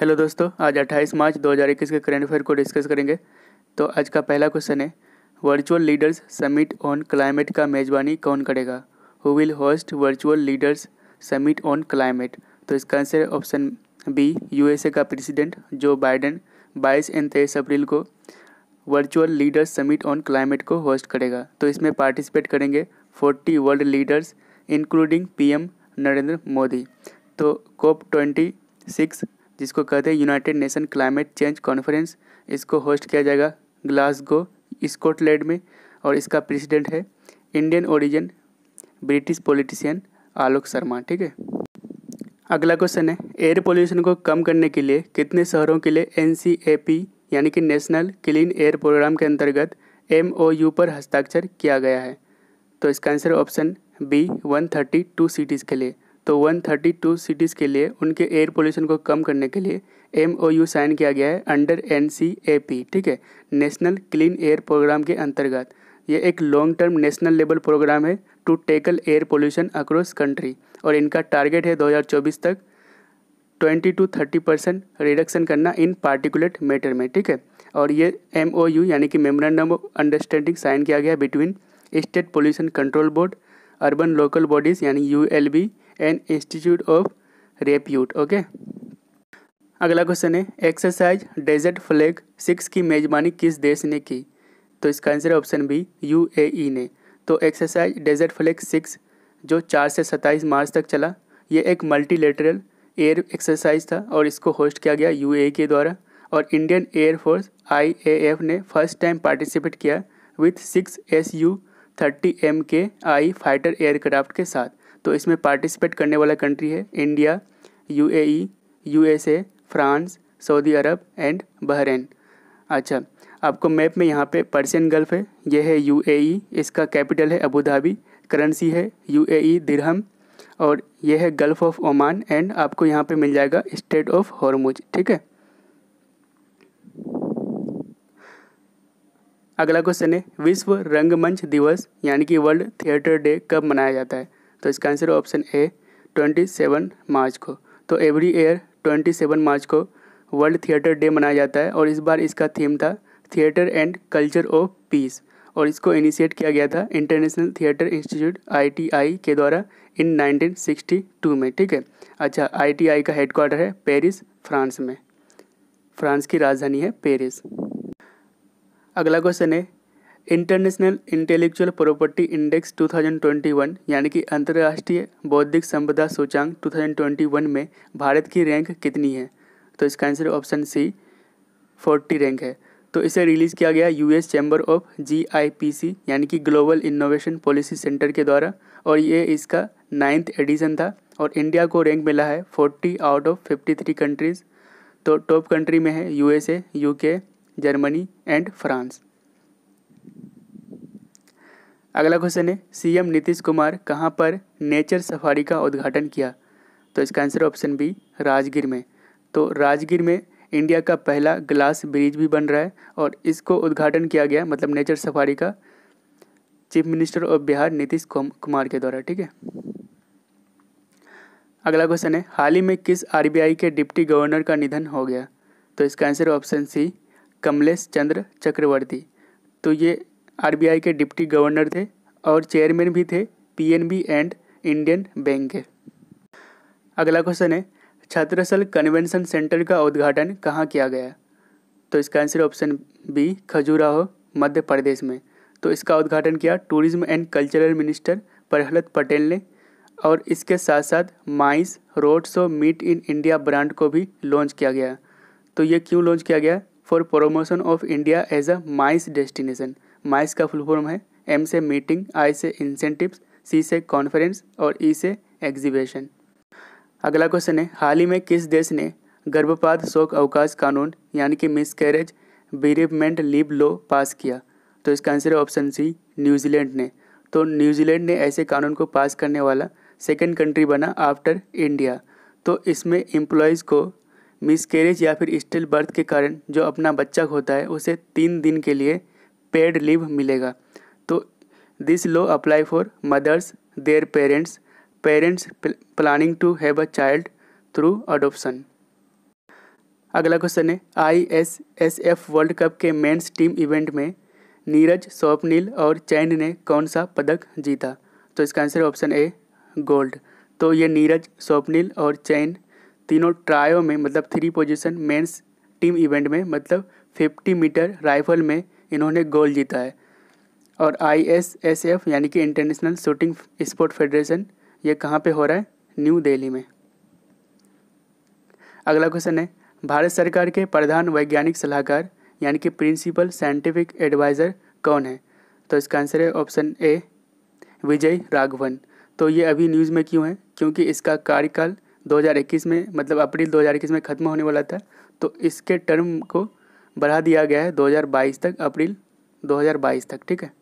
hello दोस्तों आज 28 मार्च 2021 के करंट अफेयर को डिस्कस करेंगे तो आज का पहला क्वेश्चन है virtual leaders summit on climate का मेज़बानी कौन करेगा who will host virtual leaders summit on climate तो इसका आंसर ऑप्शन बी यूएसए का प्रेसिडेंट जो बाइडेन 22 एंड तेईस अप्रैल को virtual leaders summit on climate को होस्ट करेगा तो इसमें पार्टिसिपेट करेंगे forty world leaders including P Narendra Modi तो कोप ट्वेंटी सिक्स जिसको कहते हैं United Nation climate change conference इसको होस्ट किया जाएगा ग्लासगो स्कॉटलैंड में और इसका प्रेसिडेंट है Indian origin British politician Alok Sharma ठीक है अगला क्वेश्चन है एयर पोल्यूशन को कम करने के लिए कितने शहरों के लिए एन यानी कि नेशनल क्लीन एयर प्रोग्राम के अंतर्गत एम पर हस्ताक्षर किया गया है तो इसका answer option B one thirty two cities के लिए तो 132 सिटीज़ के लिए उनके एयर पोल्यूशन को कम करने के लिए एम ओ यू साइन किया गया है under N C A P ठीक है नेशनल क्लीन एयर प्रोग्राम के अंतर्गत ये एक long term national level program है to tackle air pollution across country और इनका टारगेट है 2024 तक 20 टू 30 परसेंट रिडक्शन करना इन पार्टिकुलेट मैटर में ठीक है और ये एम ओ यू यानी कि मेमोरेंडम ऑफ अंडरस्टैंडिंग साइन किया गया between state pollution control board urban local bodies यानी U L B and institute of repute okay अगला क्वेश्चन है एक्सरसाइज डेजर्ट फ्लैग सिक्स की मेजबानी किस देश ने की तो इसका आंसर ऑप्शन बी यू ने तो एक्सरसाइज डेजर्ट फ्लैग सिक्स जो चार से सत्ताईस मार्च तक चला ये एक लेटरल एयर एक्सरसाइज था और इसको होस्ट किया गया यू e के द्वारा और इंडियन एयरफोर्स आई ने फर्स्ट टाइम पार्टिसिपेट किया with six S U thirty M K I fighter aircraft के साथ तो इसमें पार्टिसिपेट करने वाला कंट्री है India UAE USA France Saudi अरब एंड बहरेन अच्छा आपको मैप में यहाँ पे पर्सियन गल्फ़ है यह है यूएई e, इसका कैपिटल है अबू धाबी करेंसी है यूएई दिरहम e और यह है गल्फ़ ऑफ ओमान एंड आपको यहाँ पे मिल जाएगा स्टेट ऑफ हॉर्मुज ठीक है अगला क्वेश्चन है विश्व रंगमंच दिवस यानी कि वर्ल्ड थिएटर डे कब मनाया जाता है तो इसका आंसर है ऑप्शन ए 27 मार्च को तो एवरी ईयर 27 मार्च को वर्ल्ड थिएटर डे मनाया जाता है और इस बार इसका थीम था theatre and culture of peace और इसको इनिशिएट किया गया था इंटरनेशनल थिएटर इंस्टीट्यूट आईटीआई के द्वारा इन 1962 में ठीक है अच्छा आईटीआई का हेडक्वार्टर है पेरिस फ्रांस में फ्रांस की राजधानी है पेरिस अगला क्वेश्चन है इंटरनेशनल इंटेलेक्चुअल प्रॉपर्टी इंडेक्स 2021 यानी कि अंतर्राष्ट्रीय बौद्धिक संपदा सूचांक 2021 में भारत की रैंक कितनी है तो इसका आंसर ऑप्शन सी 40 रैंक है तो इसे रिलीज़ किया गया यूएस चैम्बर ऑफ जीआईपीसी यानी कि ग्लोबल इनोवेशन पॉलिसी सेंटर के द्वारा और ये इसका नाइन्थ एडिशन था और इंडिया को रैंक मिला है forty out of fifty countries तो टॉप कंट्री में है U S Germany and France अगला क्वेश्चन है सीएम नीतीश कुमार कहाँ पर नेचर सफारी का उद्घाटन किया तो इसका आंसर ऑप्शन बी राजगीर में तो राजगीर में इंडिया का पहला ग्लास ब्रिज भी बन रहा है और इसको उद्घाटन किया गया मतलब नेचर सफारी का chief minister of Bihar Nitish Kumar के द्वारा ठीक है अगला क्वेश्चन है हाल ही में किस आरबीआई के डिप्टी गवर्नर का निधन हो गया तो इसका answer option C Kamlesh Chandra Chakravarty तो ये आरबीआई के डिप्टी गवर्नर थे और चेयरमैन भी थे पीएनबी एंड इंडियन बैंक के अगला क्वेश्चन है छात्रसल कन्वेंशन सेंटर का उद्घाटन कहाँ किया गया तो इसका answer option B Khajuraho Madhya Pradesh में तो इसका उद्घाटन किया tourism and cultural minister Prahlad Patel ने और इसके साथ साथ MICE road show meet in India brand को भी लॉन्च किया गया तो ये क्यों लॉन्च किया गया for promotion of India as a MICE destination MICE का फुल फॉर्म है एम से मीटिंग आई से इंसेंटिव्स सी से कॉन्फ्रेंस और ई e से एग्जीबिशन अगला क्वेश्चन है हाल ही में किस देश ने गर्भपात शोक अवकाश कानून यानी कि miscarriage bereavement leave law pass किया तो इसका आंसर है ऑप्शन सी न्यूजीलैंड ने तो न्यूजीलैंड ने ऐसे कानून को पास करने वाला सेकेंड कंट्री बना आफ्टर इंडिया तो इसमें एम्प्लॉयज़ को मिसकैरेज या फिर स्टिल बर्थ के कारण जो अपना बच्चा होता है उसे तीन दिन के लिए पेड लीव मिलेगा तो this law apply for mothers their parents parents planning to have a child through adoption अगला क्वेश्चन है I S S F world cup के मेंस टीम इवेंट में नीरज स्वप्निल और चैन ने कौन सा पदक जीता तो इसका आंसर ऑप्शन ए गोल्ड तो ये नीरज स्वप्निल और चैन तीनों ट्रायो में मतलब three position men's team event में मतलब 50 मीटर राइफल में इन्होंने गोल्ड जीता है और आई एस एस एफ यानी कि इंटरनेशनल शूटिंग स्पोर्ट फेडरेशन ये कहाँ पे हो रहा है न्यू दिल्ली में अगला क्वेश्चन है भारत सरकार के प्रधान वैज्ञानिक सलाहकार यानी कि प्रिंसिपल साइंटिफिक एडवाइज़र कौन है तो इसका आंसर है ऑप्शन ए विजय राघवन तो ये अभी न्यूज़ में क्यों है क्योंकि इसका कार्यकाल 2021 में मतलब अप्रैल 2021 में ख़त्म होने वाला था तो इसके टर्म को बढ़ा दिया गया है 2022 तक अप्रैल 2022 तक ठीक है